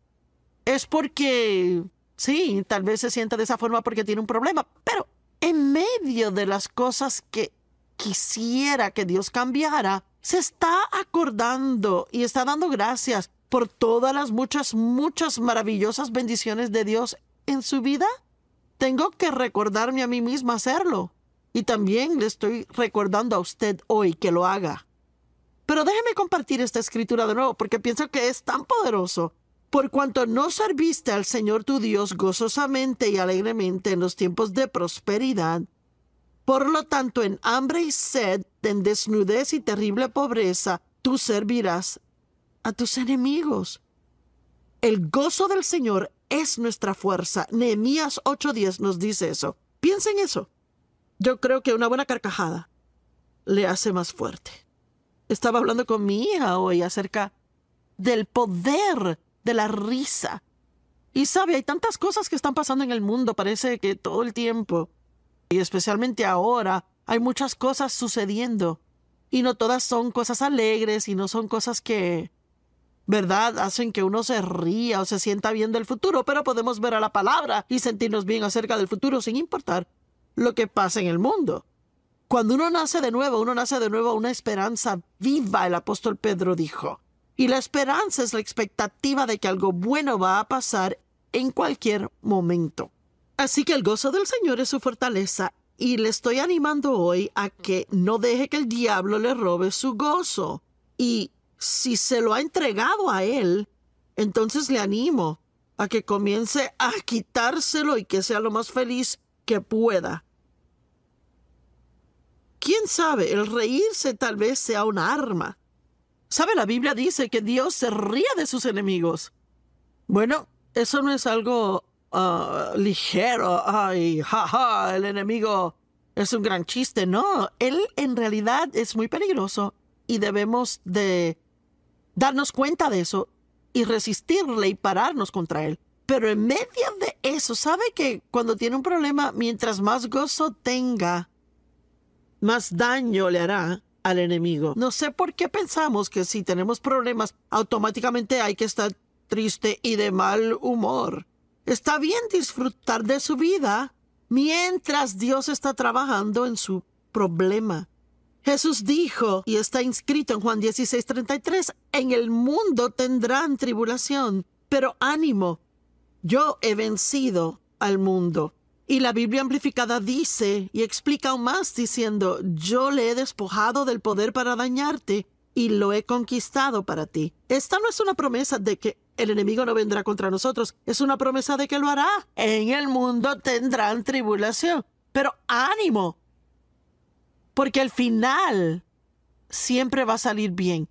es porque, sí, tal vez se sienta de esa forma porque tiene un problema, pero en medio de las cosas que quisiera que Dios cambiara, se está acordando y está dando gracias por todas las muchas, muchas maravillosas bendiciones de Dios en su vida? Tengo que recordarme a mí misma hacerlo. Y también le estoy recordando a usted hoy que lo haga. Pero déjeme compartir esta escritura de nuevo porque pienso que es tan poderoso. Por cuanto no serviste al Señor tu Dios gozosamente y alegremente en los tiempos de prosperidad, por lo tanto en hambre y sed, en desnudez y terrible pobreza, tú servirás a tus enemigos. El gozo del Señor es nuestra fuerza. Nehemías 8:10 nos dice eso. Piensa en eso. Yo creo que una buena carcajada le hace más fuerte. Estaba hablando con mi hija hoy acerca del poder de la risa. Y sabe, hay tantas cosas que están pasando en el mundo, parece que todo el tiempo, y especialmente ahora, hay muchas cosas sucediendo. Y no todas son cosas alegres y no son cosas que ¿verdad? Hacen que uno se ría o se sienta bien del futuro, pero podemos ver a la palabra y sentirnos bien acerca del futuro sin importar lo que pasa en el mundo. Cuando uno nace de nuevo, uno nace de nuevo a una esperanza viva, el apóstol Pedro dijo. Y la esperanza es la expectativa de que algo bueno va a pasar en cualquier momento. Así que el gozo del Señor es su fortaleza y le estoy animando hoy a que no deje que el diablo le robe su gozo. Y si se lo ha entregado a él, entonces le animo a que comience a quitárselo y que sea lo más feliz que pueda. ¿Quién sabe? El reírse tal vez sea un arma. ¿Sabe? La Biblia dice que Dios se ríe de sus enemigos. Bueno, eso no es algo ah, ligero. Ay, jaja, el enemigo es un gran chiste. No, él en realidad es muy peligroso y debemos de darnos cuenta de eso y resistirle y pararnos contra él. Pero en medio de eso, sabe que cuando tiene un problema, mientras más gozo tenga, más daño le hará al enemigo. No sé por qué pensamos que si tenemos problemas, automáticamente hay que estar triste y de mal humor. Está bien disfrutar de su vida mientras Dios está trabajando en su problema. Jesús dijo, y está inscrito en Juan 16:33, en el mundo tendrán tribulación, pero ánimo, yo he vencido al mundo. Y la Biblia amplificada dice y explica aún más diciendo, yo le he despojado del poder para dañarte y lo he conquistado para ti. Esta no es una promesa de que el enemigo no vendrá contra nosotros, es una promesa de que lo hará. En el mundo tendrán tribulación, pero ánimo, porque al final siempre va a salir bien.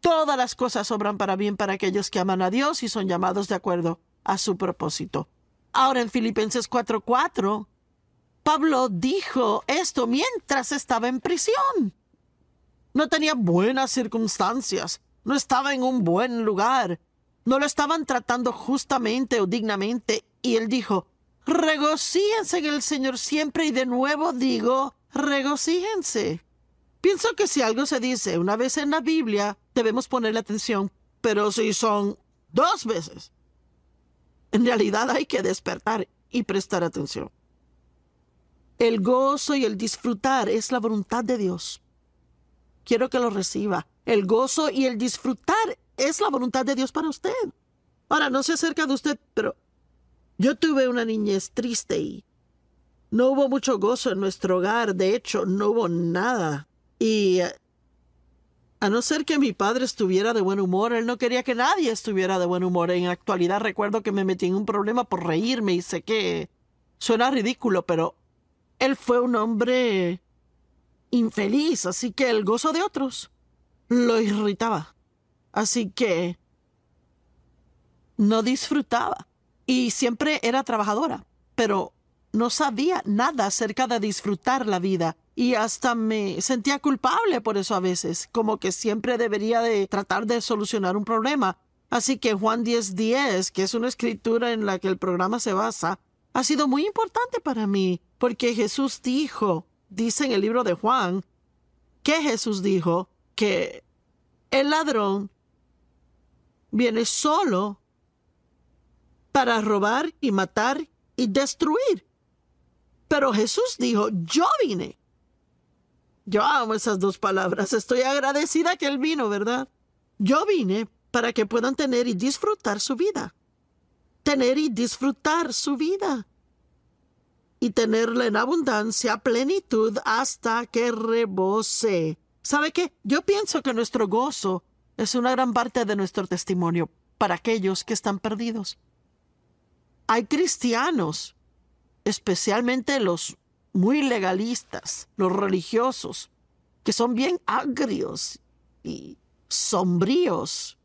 Todas las cosas obran para bien para aquellos que aman a Dios y son llamados de acuerdo a su propósito. Ahora en Filipenses 4:4, Pablo dijo esto mientras estaba en prisión. No tenía buenas circunstancias, no estaba en un buen lugar, no lo estaban tratando justamente o dignamente, y él dijo, regocíense en el Señor siempre y de nuevo digo, regocíjense. Pienso que si algo se dice una vez en la Biblia, debemos ponerle atención, pero si son dos veces, en realidad hay que despertar y prestar atención. El gozo y el disfrutar es la voluntad de Dios. Quiero que lo reciba. El gozo y el disfrutar es la voluntad de Dios para usted. Ahora, no se acerca de usted, pero yo tuve una niñez triste y no hubo mucho gozo en nuestro hogar, de hecho, no hubo nada. Y eh, a no ser que mi padre estuviera de buen humor, él no quería que nadie estuviera de buen humor. En actualidad recuerdo que me metí en un problema por reírme y sé que suena ridículo, pero él fue un hombre infeliz, así que el gozo de otros lo irritaba. Así que no disfrutaba y siempre era trabajadora, pero no sabía nada acerca de disfrutar la vida y hasta me sentía culpable por eso a veces, como que siempre debería de tratar de solucionar un problema. Así que Juan 10.10, que es una escritura en la que el programa se basa, ha sido muy importante para mí, porque Jesús dijo, dice en el libro de Juan, que Jesús dijo que el ladrón viene solo para robar y matar y destruir. Pero Jesús dijo, yo vine. Yo amo esas dos palabras. Estoy agradecida que Él vino, ¿verdad? Yo vine para que puedan tener y disfrutar su vida. Tener y disfrutar su vida. Y tenerla en abundancia, plenitud, hasta que rebose. ¿Sabe qué? Yo pienso que nuestro gozo es una gran parte de nuestro testimonio para aquellos que están perdidos. Hay cristianos especialmente los muy legalistas, los religiosos, que son bien agrios y sombríos,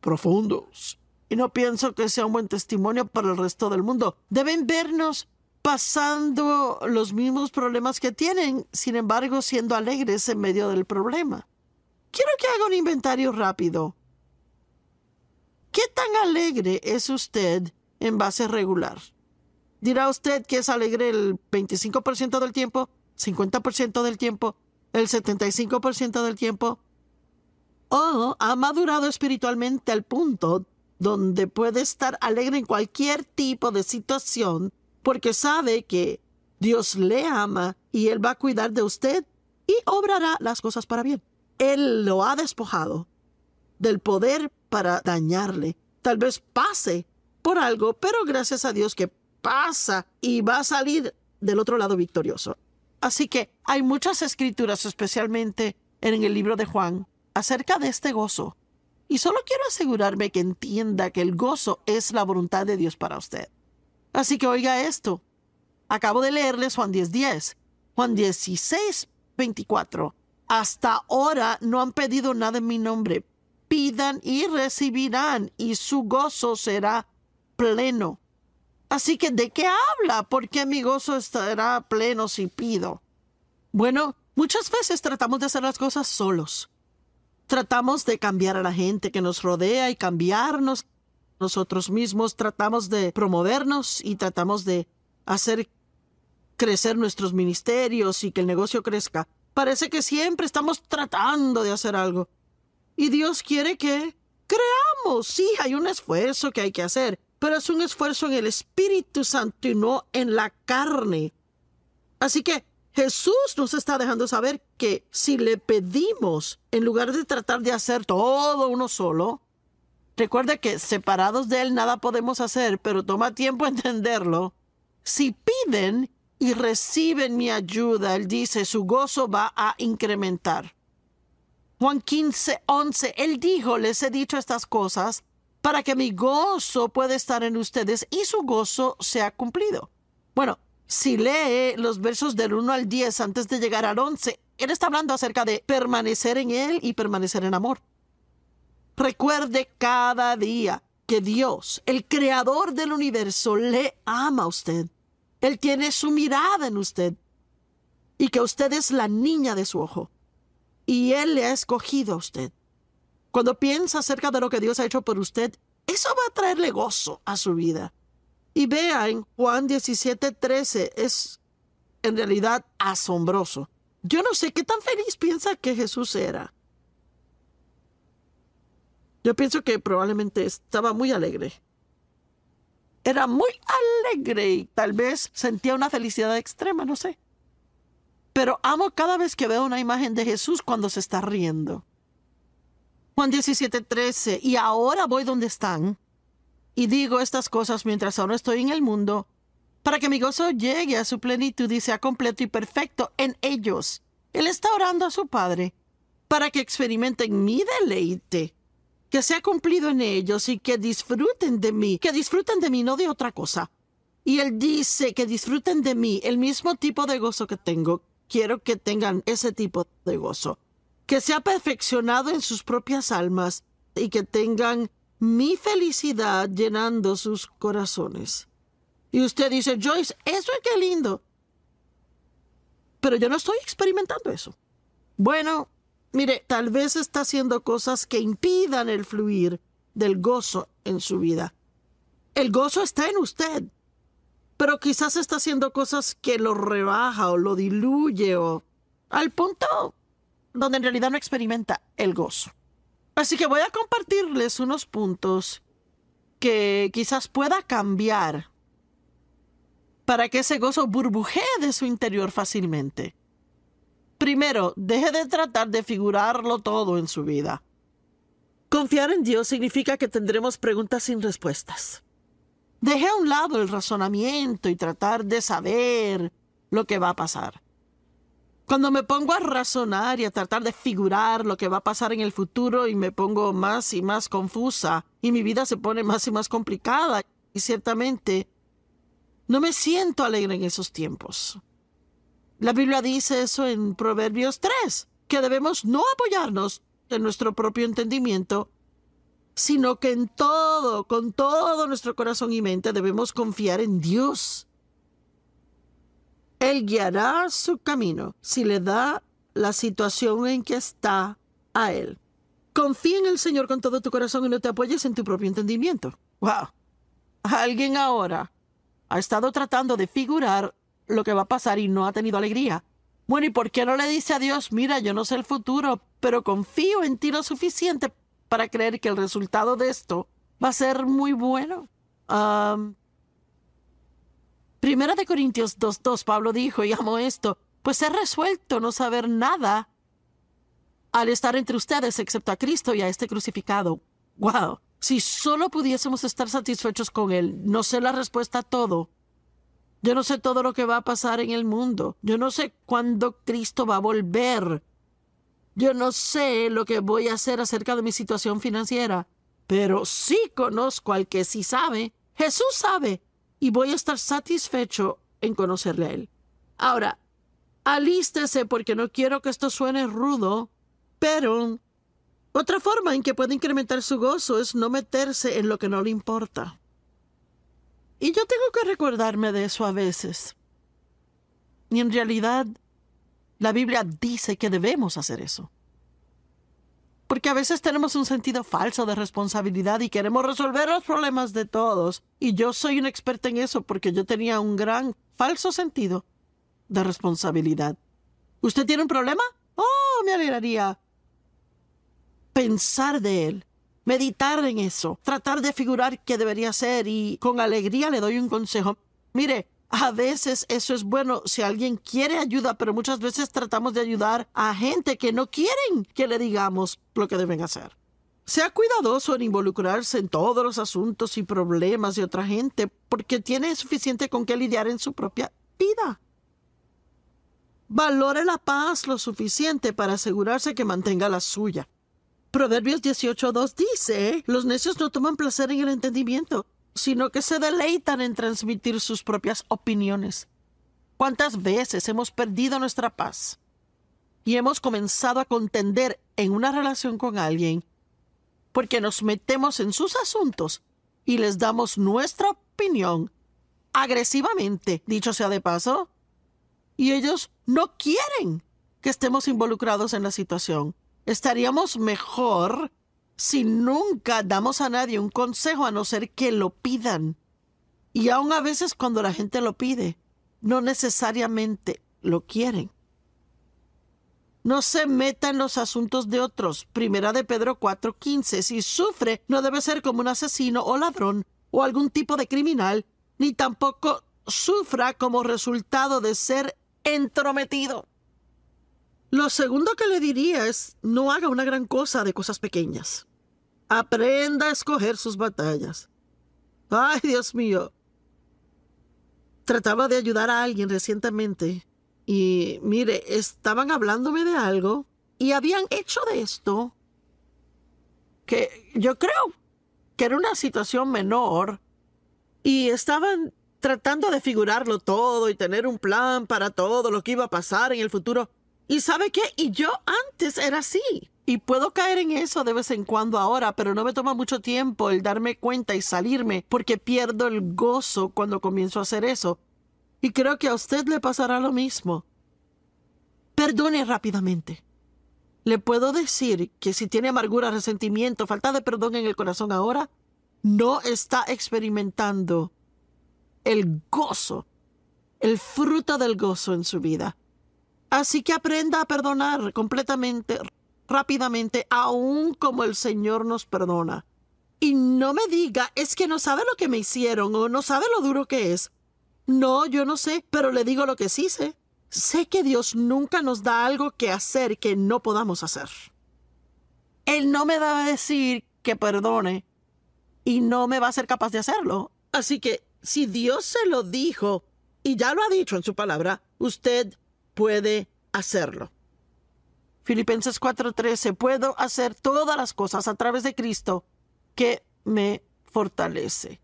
profundos. Y no pienso que sea un buen testimonio para el resto del mundo. Deben vernos pasando los mismos problemas que tienen, sin embargo siendo alegres en medio del problema. Quiero que haga un inventario rápido. ¿Qué tan alegre es usted en base regular? Dirá usted que es alegre el 25% del tiempo, 50% del tiempo, el 75% del tiempo. O ha madurado espiritualmente al punto donde puede estar alegre en cualquier tipo de situación porque sabe que Dios le ama y Él va a cuidar de usted y obrará las cosas para bien. Él lo ha despojado del poder para dañarle. Tal vez pase por algo, pero gracias a Dios que pasa y va a salir del otro lado victorioso. Así que hay muchas escrituras, especialmente en el libro de Juan, acerca de este gozo. Y solo quiero asegurarme que entienda que el gozo es la voluntad de Dios para usted. Así que oiga esto. Acabo de leerles Juan 10.10. 10. Juan 16, 24. Hasta ahora no han pedido nada en mi nombre. Pidan y recibirán, y su gozo será pleno. Así que, ¿de qué habla? ¿Por qué mi gozo estará pleno si pido? Bueno, muchas veces tratamos de hacer las cosas solos. Tratamos de cambiar a la gente que nos rodea y cambiarnos nosotros mismos. Tratamos de promovernos y tratamos de hacer crecer nuestros ministerios y que el negocio crezca. Parece que siempre estamos tratando de hacer algo. Y Dios quiere que creamos. Sí, hay un esfuerzo que hay que hacer pero es un esfuerzo en el Espíritu Santo y no en la carne. Así que Jesús nos está dejando saber que si le pedimos, en lugar de tratar de hacer todo uno solo, recuerda que separados de Él nada podemos hacer, pero toma tiempo entenderlo. Si piden y reciben mi ayuda, Él dice, su gozo va a incrementar. Juan 15, 11, Él dijo, les he dicho estas cosas para que mi gozo pueda estar en ustedes y su gozo sea cumplido. Bueno, si lee los versos del 1 al 10 antes de llegar al 11, él está hablando acerca de permanecer en él y permanecer en amor. Recuerde cada día que Dios, el creador del universo, le ama a usted. Él tiene su mirada en usted y que usted es la niña de su ojo. Y Él le ha escogido a usted. Cuando piensa acerca de lo que Dios ha hecho por usted, eso va a traerle gozo a su vida. Y vea en Juan 17, 13, es en realidad asombroso. Yo no sé qué tan feliz piensa que Jesús era. Yo pienso que probablemente estaba muy alegre. Era muy alegre y tal vez sentía una felicidad extrema, no sé. Pero amo cada vez que veo una imagen de Jesús cuando se está riendo. Juan 17, 13. Y ahora voy donde están y digo estas cosas mientras aún estoy en el mundo, para que mi gozo llegue a su plenitud y sea completo y perfecto en ellos. Él está orando a su Padre para que experimenten mi deleite, que sea cumplido en ellos y que disfruten de mí, que disfruten de mí, no de otra cosa. Y Él dice que disfruten de mí el mismo tipo de gozo que tengo. Quiero que tengan ese tipo de gozo que se ha perfeccionado en sus propias almas y que tengan mi felicidad llenando sus corazones. Y usted dice, Joyce, eso es que lindo. Pero yo no estoy experimentando eso. Bueno, mire, tal vez está haciendo cosas que impidan el fluir del gozo en su vida. El gozo está en usted, pero quizás está haciendo cosas que lo rebaja o lo diluye o al punto donde en realidad no experimenta el gozo. Así que voy a compartirles unos puntos que quizás pueda cambiar para que ese gozo burbujee de su interior fácilmente. Primero, deje de tratar de figurarlo todo en su vida. Confiar en Dios significa que tendremos preguntas sin respuestas. Deje a un lado el razonamiento y tratar de saber lo que va a pasar. Cuando me pongo a razonar y a tratar de figurar lo que va a pasar en el futuro y me pongo más y más confusa y mi vida se pone más y más complicada y ciertamente no me siento alegre en esos tiempos. La Biblia dice eso en Proverbios 3, que debemos no apoyarnos en nuestro propio entendimiento, sino que en todo, con todo nuestro corazón y mente debemos confiar en Dios él guiará su camino si le da la situación en que está a Él. Confía en el Señor con todo tu corazón y no te apoyes en tu propio entendimiento. ¡Wow! Alguien ahora ha estado tratando de figurar lo que va a pasar y no ha tenido alegría. Bueno, ¿y por qué no le dice a Dios, mira, yo no sé el futuro, pero confío en ti lo suficiente para creer que el resultado de esto va a ser muy bueno? Ah... Primera de Corintios 2.2, Pablo dijo, y amo esto, pues he resuelto no saber nada al estar entre ustedes, excepto a Cristo y a este crucificado. ¡Wow! Si solo pudiésemos estar satisfechos con Él, no sé la respuesta a todo. Yo no sé todo lo que va a pasar en el mundo. Yo no sé cuándo Cristo va a volver. Yo no sé lo que voy a hacer acerca de mi situación financiera. Pero sí conozco al que sí sabe. Jesús sabe y voy a estar satisfecho en conocerle a Él. Ahora, alístese porque no quiero que esto suene rudo, pero otra forma en que puede incrementar su gozo es no meterse en lo que no le importa. Y yo tengo que recordarme de eso a veces. Y en realidad, la Biblia dice que debemos hacer eso. Porque a veces tenemos un sentido falso de responsabilidad y queremos resolver los problemas de todos. Y yo soy un experto en eso porque yo tenía un gran falso sentido de responsabilidad. ¿Usted tiene un problema? Oh, me alegraría pensar de él, meditar en eso, tratar de figurar qué debería ser y con alegría le doy un consejo. Mire, a veces eso es bueno si alguien quiere ayuda, pero muchas veces tratamos de ayudar a gente que no quieren que le digamos lo que deben hacer. Sea cuidadoso en involucrarse en todos los asuntos y problemas de otra gente, porque tiene suficiente con qué lidiar en su propia vida. Valore la paz lo suficiente para asegurarse que mantenga la suya. Proverbios 18.2 dice, los necios no toman placer en el entendimiento, sino que se deleitan en transmitir sus propias opiniones. ¿Cuántas veces hemos perdido nuestra paz y hemos comenzado a contender en una relación con alguien porque nos metemos en sus asuntos y les damos nuestra opinión agresivamente, dicho sea de paso? Y ellos no quieren que estemos involucrados en la situación. Estaríamos mejor si nunca damos a nadie un consejo a no ser que lo pidan. Y aun a veces cuando la gente lo pide, no necesariamente lo quieren. No se meta en los asuntos de otros. Primera de Pedro 4:15. Si sufre, no debe ser como un asesino o ladrón o algún tipo de criminal, ni tampoco sufra como resultado de ser entrometido. Lo segundo que le diría es no haga una gran cosa de cosas pequeñas. Aprenda a escoger sus batallas. Ay, Dios mío. Trataba de ayudar a alguien recientemente y mire, estaban hablándome de algo y habían hecho de esto que yo creo que era una situación menor y estaban tratando de figurarlo todo y tener un plan para todo lo que iba a pasar en el futuro. Y sabe qué, y yo antes era así. Y puedo caer en eso de vez en cuando ahora, pero no me toma mucho tiempo el darme cuenta y salirme, porque pierdo el gozo cuando comienzo a hacer eso. Y creo que a usted le pasará lo mismo. Perdone rápidamente. Le puedo decir que si tiene amargura, resentimiento, falta de perdón en el corazón ahora, no está experimentando el gozo, el fruto del gozo en su vida. Así que aprenda a perdonar completamente, rápidamente, aún como el Señor nos perdona. Y no me diga, es que no sabe lo que me hicieron o no sabe lo duro que es. No, yo no sé, pero le digo lo que sí sé. Sé que Dios nunca nos da algo que hacer que no podamos hacer. Él no me va a decir que perdone y no me va a ser capaz de hacerlo. Así que si Dios se lo dijo y ya lo ha dicho en su palabra, usted puede hacerlo. Filipenses 4:13, puedo hacer todas las cosas a través de Cristo que me fortalece.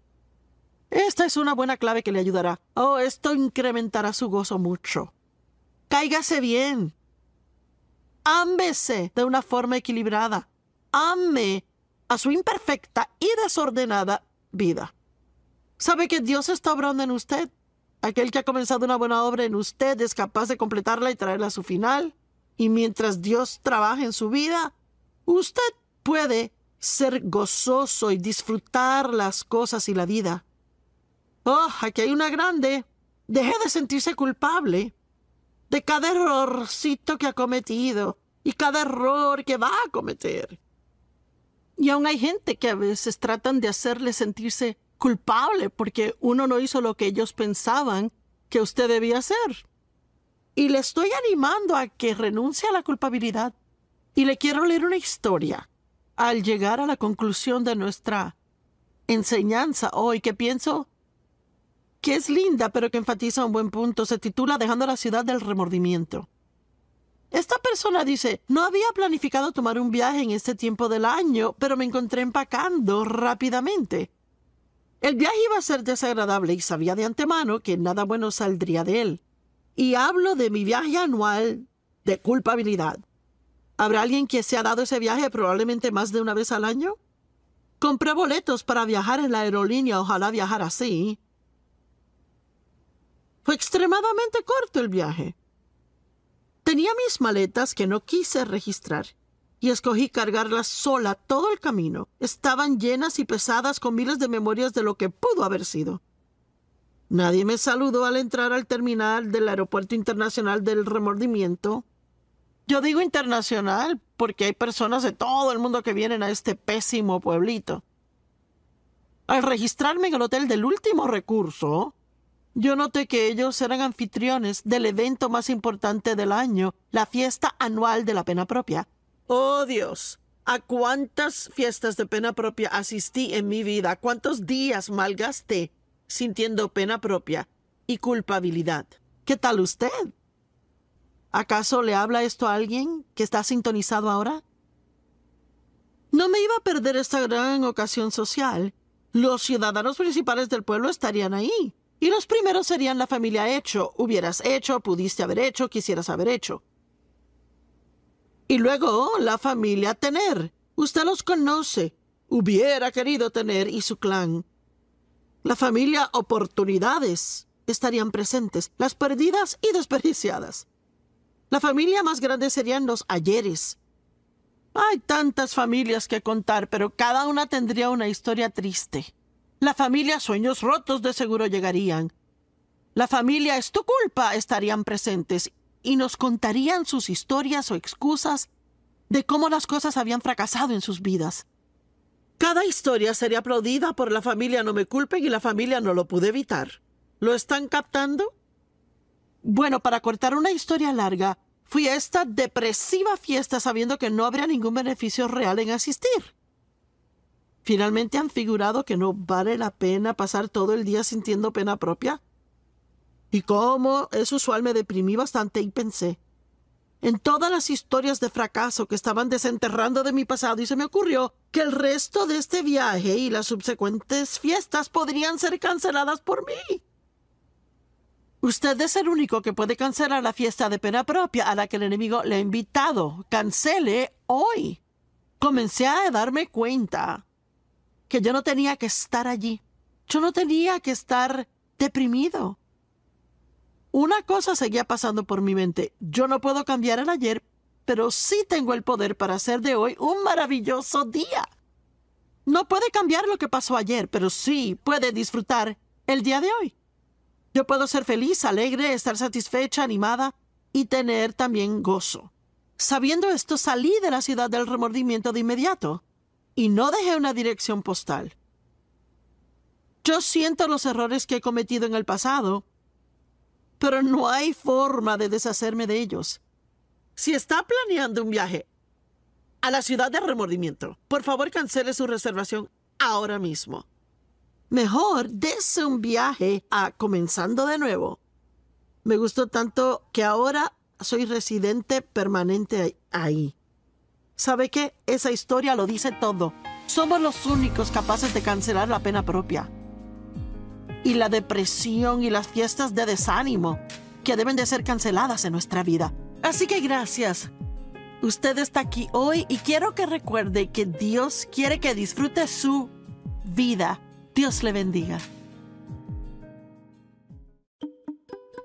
Esta es una buena clave que le ayudará. Oh, esto incrementará su gozo mucho. Cáigase bien. Ámbese de una forma equilibrada. Ame a su imperfecta y desordenada vida. Sabe que Dios está obrando en usted. Aquel que ha comenzado una buena obra en usted es capaz de completarla y traerla a su final. Y mientras Dios trabaja en su vida, usted puede ser gozoso y disfrutar las cosas y la vida. Oh, aquí hay una grande. Deje de sentirse culpable de cada errorcito que ha cometido y cada error que va a cometer. Y aún hay gente que a veces tratan de hacerle sentirse culpable porque uno no hizo lo que ellos pensaban que usted debía hacer. Y le estoy animando a que renuncie a la culpabilidad. Y le quiero leer una historia al llegar a la conclusión de nuestra enseñanza hoy que pienso que es linda pero que enfatiza un buen punto. Se titula Dejando la ciudad del remordimiento. Esta persona dice, no había planificado tomar un viaje en este tiempo del año, pero me encontré empacando rápidamente. El viaje iba a ser desagradable y sabía de antemano que nada bueno saldría de él. Y hablo de mi viaje anual de culpabilidad. ¿Habrá alguien que se ha dado ese viaje probablemente más de una vez al año? Compré boletos para viajar en la aerolínea, ojalá viajar así. Fue extremadamente corto el viaje. Tenía mis maletas que no quise registrar y escogí cargarlas sola todo el camino. Estaban llenas y pesadas con miles de memorias de lo que pudo haber sido. Nadie me saludó al entrar al terminal del Aeropuerto Internacional del Remordimiento. Yo digo internacional porque hay personas de todo el mundo que vienen a este pésimo pueblito. Al registrarme en el hotel del último recurso, yo noté que ellos eran anfitriones del evento más importante del año, la fiesta anual de la pena propia, Oh Dios, a cuántas fiestas de pena propia asistí en mi vida, cuántos días malgasté sintiendo pena propia y culpabilidad. ¿Qué tal usted? ¿Acaso le habla esto a alguien que está sintonizado ahora? No me iba a perder esta gran ocasión social. Los ciudadanos principales del pueblo estarían ahí. Y los primeros serían la familia hecho, hubieras hecho, pudiste haber hecho, quisieras haber hecho. Y luego la familia Tener. Usted los conoce. Hubiera querido tener y su clan. La familia Oportunidades estarían presentes, las perdidas y desperdiciadas. La familia más grande serían los ayeres. Hay tantas familias que contar, pero cada una tendría una historia triste. La familia Sueños Rotos de seguro llegarían. La familia Es tu culpa estarían presentes y nos contarían sus historias o excusas de cómo las cosas habían fracasado en sus vidas. Cada historia sería aplaudida por la familia No Me Culpen y la familia no lo pude evitar. ¿Lo están captando? Bueno, para cortar una historia larga, fui a esta depresiva fiesta sabiendo que no habría ningún beneficio real en asistir. Finalmente han figurado que no vale la pena pasar todo el día sintiendo pena propia y como es usual me deprimí bastante y pensé en todas las historias de fracaso que estaban desenterrando de mi pasado y se me ocurrió que el resto de este viaje y las subsecuentes fiestas podrían ser canceladas por mí. Usted es el único que puede cancelar la fiesta de pena propia a la que el enemigo le ha invitado. Cancele hoy. Comencé a darme cuenta que yo no tenía que estar allí. Yo no tenía que estar deprimido. Una cosa seguía pasando por mi mente. Yo no puedo cambiar el ayer, pero sí tengo el poder para hacer de hoy un maravilloso día. No puede cambiar lo que pasó ayer, pero sí puede disfrutar el día de hoy. Yo puedo ser feliz, alegre, estar satisfecha, animada y tener también gozo. Sabiendo esto, salí de la ciudad del remordimiento de inmediato y no dejé una dirección postal. Yo siento los errores que he cometido en el pasado pero no hay forma de deshacerme de ellos. Si está planeando un viaje a la ciudad de remordimiento, por favor cancele su reservación ahora mismo. Mejor dese un viaje a comenzando de nuevo. Me gustó tanto que ahora soy residente permanente ahí. ¿Sabe qué? Esa historia lo dice todo. Somos los únicos capaces de cancelar la pena propia y la depresión y las fiestas de desánimo que deben de ser canceladas en nuestra vida. Así que gracias. Usted está aquí hoy y quiero que recuerde que Dios quiere que disfrute su vida. Dios le bendiga.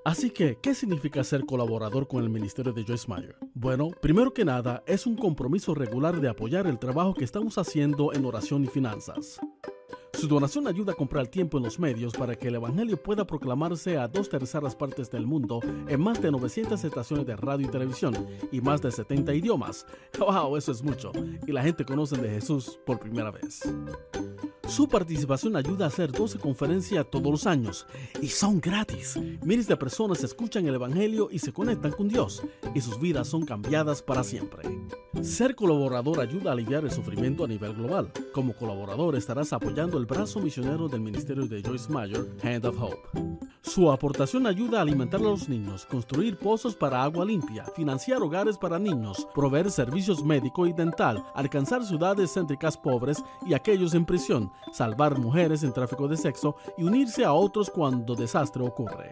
Así que, ¿qué significa ser colaborador con el ministerio de Joyce Meyer? Bueno, primero que nada, es un compromiso regular de apoyar el trabajo que estamos haciendo en oración y finanzas. Su donación ayuda a comprar tiempo en los medios para que el Evangelio pueda proclamarse a dos terceras partes del mundo en más de 900 estaciones de radio y televisión y más de 70 idiomas. ¡Wow! Eso es mucho. Y la gente conoce de Jesús por primera vez. Su participación ayuda a hacer 12 conferencias todos los años y son gratis. Miles de personas escuchan el Evangelio y se conectan con Dios y sus vidas son cambiadas para siempre. Ser colaborador ayuda a aliviar el sufrimiento a nivel global. Como colaborador estarás apoyando el brazo misionero del ministerio de Joyce Meyer, Hand of Hope. Su aportación ayuda a alimentar a los niños, construir pozos para agua limpia, financiar hogares para niños, proveer servicios médico y dental, alcanzar ciudades céntricas pobres y aquellos en prisión, salvar mujeres en tráfico de sexo y unirse a otros cuando desastre ocurre.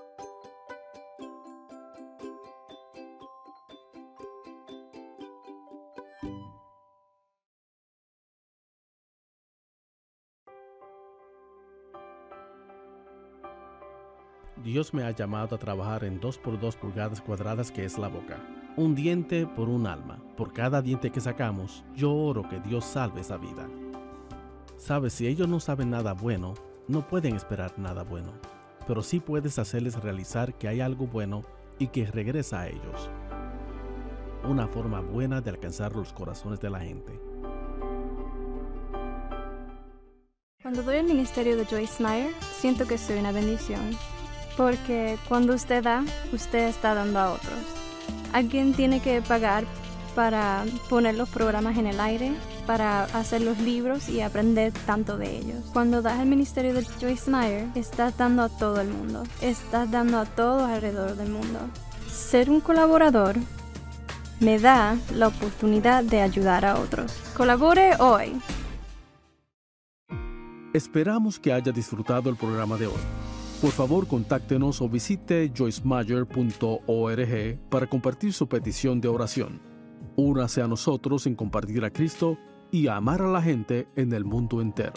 Dios me ha llamado a trabajar en DOS por DOS pulgadas cuadradas que es la boca. Un diente por un alma. Por cada diente que sacamos, yo oro que Dios salve esa vida. Sabes, si ellos no saben nada bueno, no pueden esperar nada bueno. Pero sí puedes hacerles realizar que hay algo bueno y que regresa a ellos. Una forma buena de alcanzar los corazones de la gente. Cuando doy el ministerio de Joyce Meyer, siento que soy una bendición. Porque cuando usted da, usted está dando a otros. Alguien tiene que pagar para poner los programas en el aire, para hacer los libros y aprender tanto de ellos. Cuando das al ministerio de Joyce Meyer, estás dando a todo el mundo, estás dando a todo alrededor del mundo. Ser un colaborador me da la oportunidad de ayudar a otros. Colabore hoy. Esperamos que haya disfrutado el programa de hoy. Por favor, contáctenos o visite joycemeyer.org para compartir su petición de oración. Únase a nosotros en compartir a Cristo y amar a la gente en el mundo entero.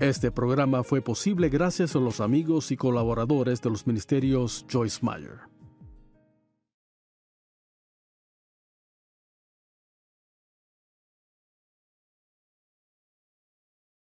Este programa fue posible gracias a los amigos y colaboradores de los ministerios Joyce Meyer.